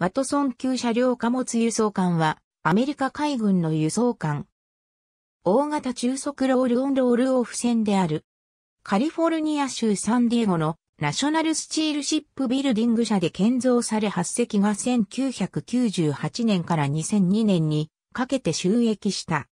ワトソン級車両貨物輸送艦は、アメリカ海軍の輸送艦。大型中速ロールオンロールオフ船である。カリフォルニア州サンディエゴのナショナルスチールシップビルディング社で建造され8隻が1998年から2002年にかけて収益した。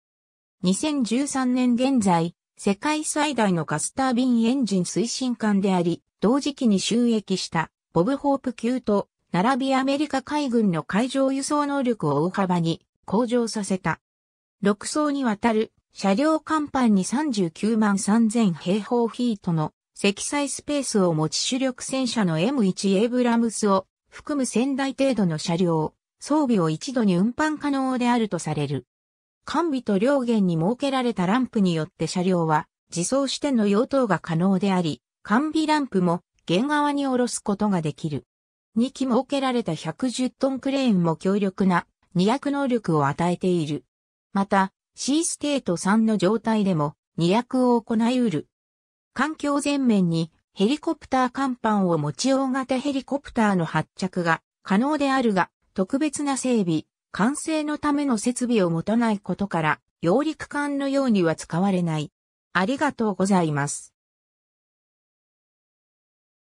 2013年現在、世界最大のガスタービンエンジン推進艦であり、同時期に収益したボブホープ級と並びアメリカ海軍の海上輸送能力を大幅に向上させた。6層にわたる車両甲板に39万3000平方フィートの積載スペースを持ち主力戦車の M1 エイブラムスを含む仙台程度の車両、装備を一度に運搬可能であるとされる。完備と両舷に設けられたランプによって車両は自走しての用途が可能であり、完備ランプも舷側に下ろすことができる。2機設けられた110トンクレーンも強力な2役能力を与えている。また、C ステート3の状態でも2役を行いうる。環境全面にヘリコプター甲板を持ち大型ヘリコプターの発着が可能であるが、特別な整備、完成のための設備を持たないことから、揚陸艦のようには使われない。ありがとうございます。